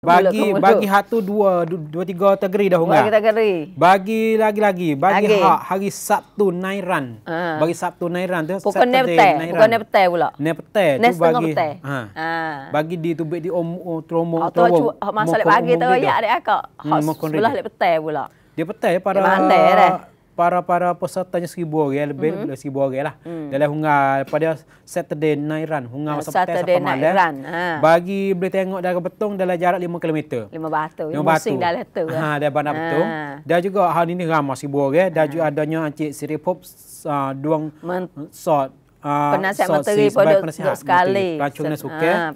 bagi Mula, bagi satu dua dua tiga tegeri dah hang. Bagi lagi-lagi bagi lagi. hak hari Sabtu Nairan. Uh. Bagi Sabtu Nairan tu Bukan nepte, Nairan. nepte Nepetai pula. Nepetai tu bagi. Ha. Uh. Bagi di tu di om tromo oh, ah, tromo. Oh, ah, masa lek bagi ya, tu ya ada akak. Hmm, nepte lek pula. Dia petai para para-para pesertanya seribu orang ya lebih mm-hmm. seribu orang lah. Mm. Dalam hunga pada Saturday night run, hunga masa petang sampai malam. Saturday night run. Ha. Bagi boleh tengok dari betung dalam jarak lima kilometer. Lima batu. 5 batu. Musim dah letu. Eh. Ha, dah ha. bandar betung. Dan juga hari ini ramah seribu orang. Okay. Dan ha. juga adanya Encik Siri pop, uh, duang Men- Ah, penasihat so, menteri pun duduk sekali. Ah, sekali.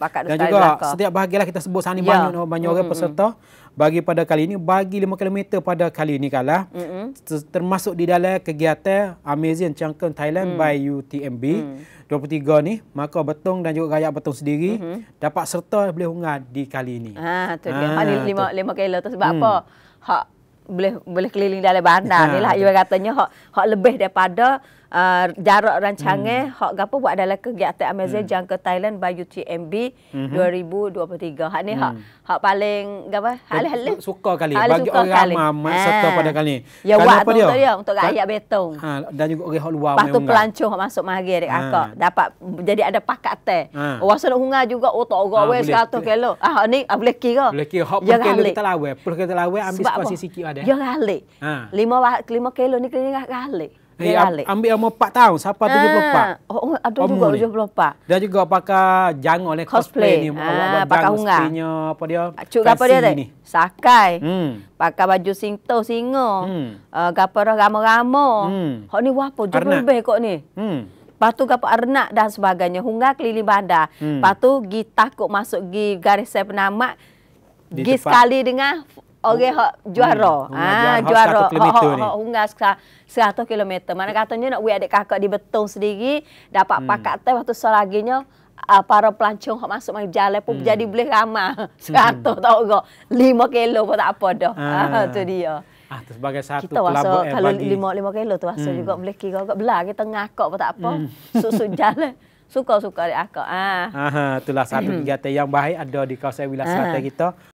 Ha, Dan juga belakang. setiap bahagialah kita sebut sana ni banyak, ya. banyak mm-hmm. orang peserta. Bagi pada kali ini, bagi 5 km pada kali ini kalah. Mm-hmm. Termasuk di dalam kegiatan Amazing Changkun Thailand mm. by UTMB. Mm. 23 ni maka betung dan juga gaya betung sendiri mm-hmm. dapat serta boleh hungat di kali ini. Ha tu dia ha, lima 5 kilo tu sebab hmm. apa? Hak boleh boleh keliling dalam bandar ha, ni lah ibarat katanya hak hak lebih daripada uh, ah, darat rancangan hmm. hak gapo buat adalah kegiatan Amazon hmm. jangka Thailand by UTMB mm-hmm. 2023. Hak ni hmm. hak hak paling gapo hal hal suka kali hal-hal bagi orang kali. Ah. serta pada kali. Ya buat apa dia? dia untuk kat ayat betong. Ha dan juga orang luar memang. Patu pelancong hak masuk mari adik ha. akak dapat jadi ada pakat teh. Ha. Ah. Wasa hunga juga otak oh, gawe ha, weh 100 kilo. Ah hak ni ah, boleh kira. Boleh kira hak ya, kilo kita lawe. Perlu kita lawe ambil spasi sikit ada. Ya galik. Ha. 5 kilo ni kena galik. Hey, eh, ambil umur 4 tahun sampai 74. Ah, oh, oh ada umur juga 74. Dia juga pakai jang oleh cosplay, cosplay ni. Ah, pakai unga. Sepinya, apa dia? Ah, cuk apa dia? Ni. Sakai. Hmm. Pakai baju singto singo. Hmm. Uh, gapo roh ramo-ramo. Hmm. Hok ni wapo Jumlah lebih kok ni. Hmm. Patu gapo arnak dan sebagainya. hingga keliling bandar. Hmm. Patu gi takut masuk gi garis saya penamat. Gi sekali dengan orang hak oh. juara. Hmm. Ha, juara hak hak unggas 100 km. Mana katanya nak buat adik kakak di betung sendiri dapat hmm. pakat teh waktu selaginya uh, ah, para pelancong hak masuk main jalan pun hmm. jadi boleh ramah. 100 tau ogok. 5 kilo pun tak apa dah. Ha, tu dia. Ah, tu sebagai satu kita pelabur air kalau bagi. Lima, lima kilo tu rasa hmm. juga boleh kira. Kau belah tengah kok pun tak apa. Hmm. Susu jalan. Suka-suka dia akak. Ah. Aha, itulah satu kegiatan hmm. yang baik ada di kawasan wilayah selatan kita.